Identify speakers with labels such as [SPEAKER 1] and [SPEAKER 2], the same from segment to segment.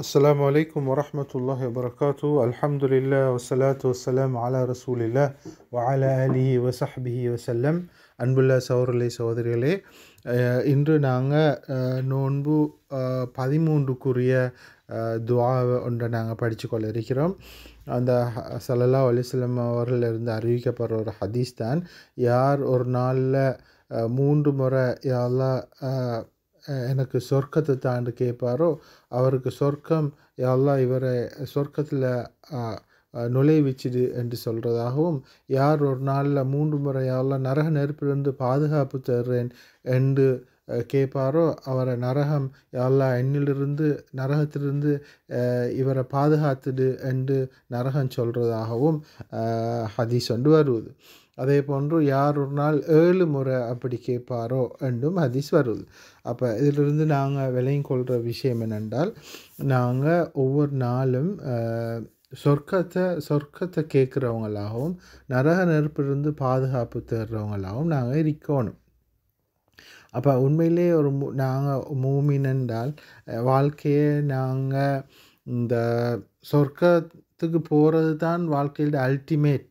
[SPEAKER 1] السلام عليكم ورحمة الله وبركاته الحمد لله والصلاة والسلام على رسول الله وعلى آله وصحبه وسلم அன்புள்ள சௌரலை சகோதரிகளே இன்று நாங்கள் நோன்பு பதிமூன்றுக்குரிய துவா ஒன்றை நாங்கள் படித்து கொள்ள இருக்கிறோம் அந்த சலல்லா அலிஸ்லம் அவர்களிருந்து அறிவிக்கப்படுற ஒரு ஹதீஸ் தான் யார் ஒரு நாளில் மூன்று முறை யாரெல்லாம் எனக்கு சொர்க்கத்தை தாண்டு கேட்பாரோ அவருக்கு சொர்க்கம் எல்லாம் இவரை சொர்க்கத்தில் நுழைவிச்சுது என்று சொல்கிறதாகவும் யார் ஒரு நாளில் மூன்று முறையால் நரக நெருப்பிலிருந்து பாதுகாப்பு தருறேன் என்று கேட்பாரோ அவரை நரகம் எல்லா எண்ணிலிருந்து நரகத்திலிருந்து இவரை பாதுகாத்துடு என்று நரகம் சொல்கிறதாகவும் ஹதீஸ் ஒன்று வருவது அதே போன்று யார் ஒரு நாள் ஏழு முறை அப்படி கேட்பாரோ என்றும் ஹதீஸ் வருது அப்போ இதிலிருந்து நாங்கள் விலையும் கொள்கிற விஷயம் என்னென்றால் நாங்கள் ஒவ்வொரு நாளும் சொர்க்கத்தை சொர்க்கத்தை கேட்குறவங்களாகவும் நரக நெருப்பிலிருந்து பாதுகாப்பு தேடுறவங்களாகவும் நாங்கள் இருக்கணும் அப்போ உண்மையிலே ஒரு நாங்கள் மூமின் என்றால் வாழ்க்கையை நாங்கள் இந்த சொர்க்க த்துக்கு போகிறது தான் வாழ்க்கையில் அல்டிமேட்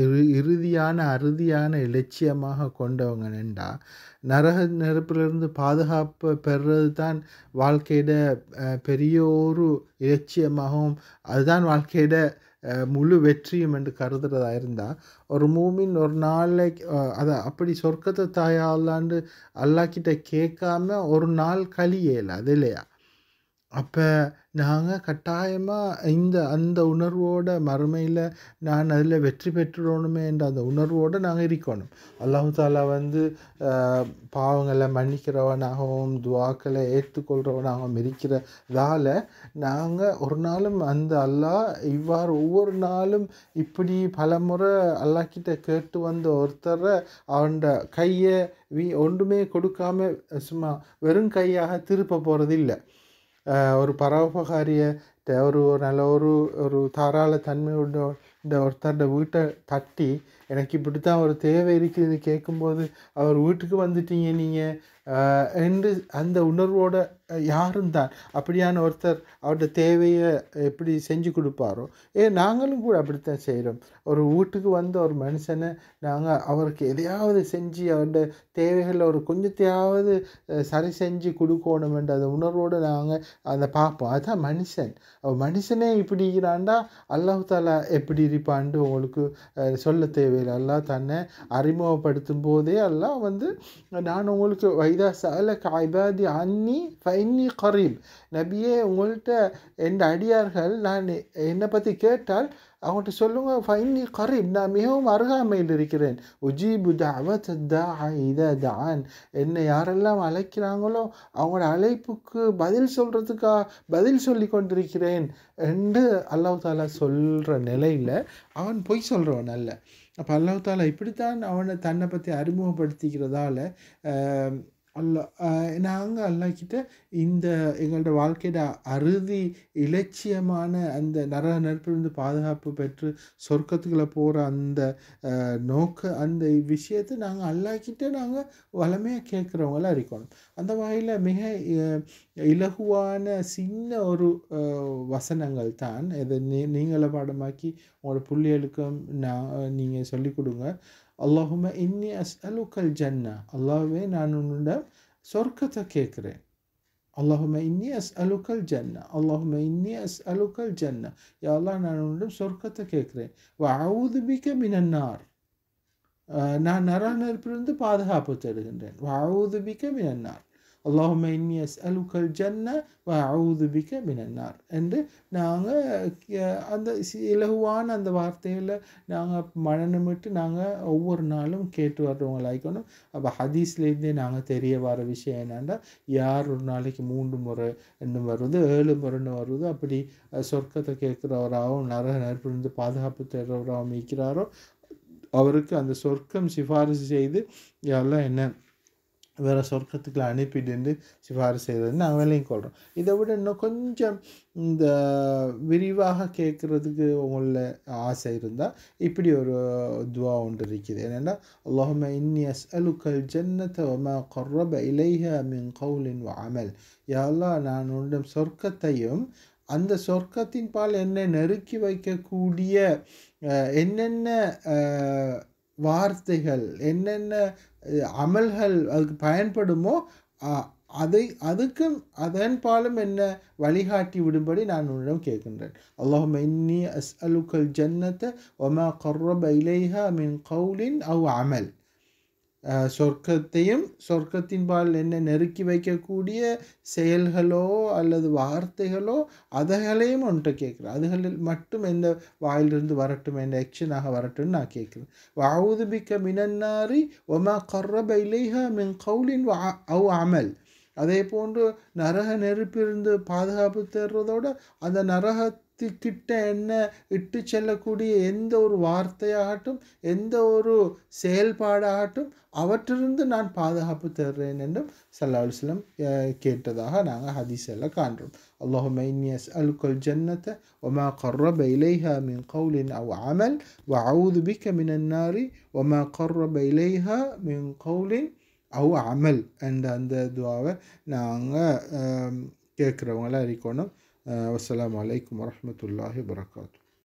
[SPEAKER 1] இறு இறுதியான அறுதியான இலட்சியமாக கொண்டவங்க நின்றா நரக நெருப்பிலிருந்து பாதுகாப்பு பெறுறது தான் வாழ்க்கையிட பெரிய ஒரு இலட்சியமாகவும் அதுதான் வாழ்க்கையிட முழு வெற்றியும் என்று கருதுறதா இருந்தால் ஒரு மூமின் ஒரு நாளைக்கு அதை அப்படி சொர்க்கத்தை தாயாலாண்டு அல்லாக்கிட்ட கேட்காம ஒரு நாள் கழியல அது இல்லையா அப்போ நாங்கள் கட்டாயமாக இந்த அந்த உணர்வோட மறுமையில் நான் அதில் வெற்றி பெற்றுடணுமே என்ற அந்த உணர்வோடு நாங்கள் இருக்கணும் அல்லாஹு தாலா வந்து பாவங்களை மன்னிக்கிறவனாகவும் துவாக்களை ஏற்றுக்கொள்கிறவனாகவும் இருக்கிறதால நாங்கள் ஒரு நாளும் அந்த அல்லாஹ் இவ்வாறு ஒவ்வொரு நாளும் இப்படி பல முறை அல்லாக்கிட்ட கேட்டு வந்த ஒருத்தரை அவன் கையை ஒன்றுமே கொடுக்காம சும்மா வெறும் கையாக திருப்ப போகிறது இல்லை ഒരു പരോപകാരിയായിട്ട് ഒരു നല്ല ഒരു ഒരു ധാരാള തന്മയുള്ള ഒരുത്തരുടെ വീട്ടിൽ തട്ടി எனக்கு இப்படித்தான் ஒரு தேவை இருக்குதுன்னு கேட்கும்போது அவர் வீட்டுக்கு வந்துட்டீங்க நீங்கள் என்று அந்த உணர்வோடு யாரும் தான் அப்படியான ஒருத்தர் அவருடைய தேவையை எப்படி செஞ்சு கொடுப்பாரோ ஏ நாங்களும் கூட அப்படித்தான் செய்கிறோம் ஒரு வீட்டுக்கு வந்த ஒரு மனுஷனை நாங்கள் அவருக்கு எதையாவது செஞ்சு அவருடைய தேவைகளில் ஒரு கொஞ்சத்தையாவது சரி செஞ்சு என்ற அந்த உணர்வோடு நாங்கள் அதை பார்ப்போம் அதுதான் மனுஷன் மனுஷனே இப்படி இருக்கிறாண்டா அல்லாஹாலா எப்படி இருப்பான்ட்டு உங்களுக்கு சொல்ல தேவை பாதையில் எல்லாம் தன்னை அறிமுகப்படுத்தும் போதே எல்லாம் வந்து நான் உங்களுக்கு வைதா சால காய்பாதி அன்னி ஃபைன்னி கரீப் நபியே உங்கள்கிட்ட என் அடியார்கள் நான் என்னை பற்றி கேட்டால் அவங்கள்ட்ட சொல்லுங்கள் ஃபைனி கரீப் நான் மிகவும் அருகாமையில் இருக்கிறேன் உஜீபு தாவத் தான் என்னை யாரெல்லாம் அழைக்கிறாங்களோ அவங்களோட அழைப்புக்கு பதில் சொல்கிறதுக்காக பதில் சொல்லி கொண்டிருக்கிறேன் என்று அல்லாஹ் தாலா சொல்கிற நிலையில் அவன் பொய் சொல்கிறவன் அல்ல அப்போ அல்லாஹ் தாலா இப்படித்தான் அவனை தன்னை பற்றி அறிமுகப்படுத்திக்கிறதால அல்லா நாங்கள் அல்லாக்கிட்ட இந்த எங்களோட வாழ்க்கையோட அறுதி இலட்சியமான அந்த நர நெருப்பிலிருந்து பாதுகாப்பு பெற்று சொர்க்கத்துக்குள்ள போகிற அந்த நோக்க அந்த விஷயத்தை நாங்கள் அல்லாக்கிட்ட நாங்கள் வளமையாக கேட்குறவங்களாக இருக்கணும் அந்த வகையில் மிக இலகுவான சின்ன ஒரு வசனங்கள் தான் இதை நீ நீங்கள பாடமாக்கி உங்களோட பிள்ளைகளுக்கும் நான் நீங்கள் சொல்லிக் கொடுங்க اللهم إني أسألك الجنة اللهم نانوندا سوركتا كيكري اللهم إني أسألك الجنة اللهم إني أسألك الجنة يا الله نانوندا سوركتا كيكري وأعوذ بك من النار நான் நரகநெருப்பிலிருந்து பாதுகாப்பு தேடுகின்றேன் வாவுதுபிக்க மினன்னார் அல்லாஹும் இன்னி அலுக்கல் ஜன்ன ஊது பிக்க மினன்னார் என்று நாங்கள் அந்த இலகுவான அந்த வார்த்தையில் நாங்கள் மனநமிட்டு நாங்கள் ஒவ்வொரு நாளும் கேட்டு வர்றவங்களாய்க்கணும் அப்போ ஹதீஸ்லேருந்தே நாங்கள் தெரிய வர விஷயம் என்னென்னா யார் ஒரு நாளைக்கு மூன்று முறை என்ன வருது ஏழு முறைன்னு வருது அப்படி சொர்க்கத்தை கேட்குறவராகவும் நரக நெருப்பிலிருந்து பாதுகாப்பு தேடுறவராகவும் இருக்கிறாரோ அவருக்கு அந்த சொர்க்கம் சிஃபாரிசு செய்து எல்லாம் என்ன வேறு சொர்க்கத்துக்குள்ள அனுப்பிட்டு சிபாரிசு செய்கிறது நாங்கள் வேலையும் கொள்கிறோம் இதை விட இன்னும் கொஞ்சம் இந்த விரிவாக கேட்குறதுக்கு உங்களில் ஆசை இருந்தால் இப்படி ஒரு துவா ஒன்று இருக்குது என்னென்னா அல்லாஹும இன்னி அஸ் அலுக்கல் ஜன்னத்தை கொர்ரப இலைஹ மின் கவுலின் வாமல் யாரெல்லாம் நான் உன்னிடம் சொர்க்கத்தையும் அந்த சொர்க்கத்தின் பால் என்னை நெருக்கி வைக்கக்கூடிய என்னென்ன வார்த்தைகள் என்னென்ன அமல்கள் அதுக்கு பயன்படுமோ அதை அதுக்கும் அதன் பாலும் என்ன வழிகாட்டி விடும்படி நான் உன்னிடம் கேட்கின்றேன் அல்லாஹும் இன்னி அஸ் அலுக்கல் ஜன்னத்தை ஒமா கர்ரப இலைஹா மின் கவுலின் அவ் அமல் சொர்க்கத்தையும் சொர்க்கத்தின்பால் என்னை நெருக்கி வைக்கக்கூடிய செயல்களோ அல்லது வார்த்தைகளோ அதைகளையும் ஒன்றை கேட்குறேன் அதுகளில் மட்டும் எந்த வாயிலிருந்து வரட்டும் எந்த ஆக்ஷனாக வரட்டும்னு நான் கேட்குறேன் பிக்க மினன்னாரி ஒமா கர்ரபை இல்லைஹா மின் கவுலின் அவு அமல் அதே போன்று நரக நெருப்பிலிருந்து பாதுகாப்பு தேடுறதோட அந்த நரகத்துக்கிட்ட என்ன இட்டு செல்லக்கூடிய எந்த ஒரு வார்த்தையாகட்டும் எந்த ஒரு செயல்பாடாகட்டும் அவற்றிலிருந்து நான் பாதுகாப்பு தருகிறேன் என்றும் சல்லாஹ் செல்லம் கேட்டதாக நாங்கள் ஹதீஸில் காண்றோம் اللهم إني أسألك الجنة وما قرب إليها மின் قول أو அமல் வ அவுது பிக்க النار ஒமா قرب إليها من அவ அமல் என்ற அந்த துவாவை நாங்கள் கேட்குறவங்களாம் இருக்கணும் அஸ்லாம் வலைக்கம் வரமத்துல்லாஹி வரகாத்து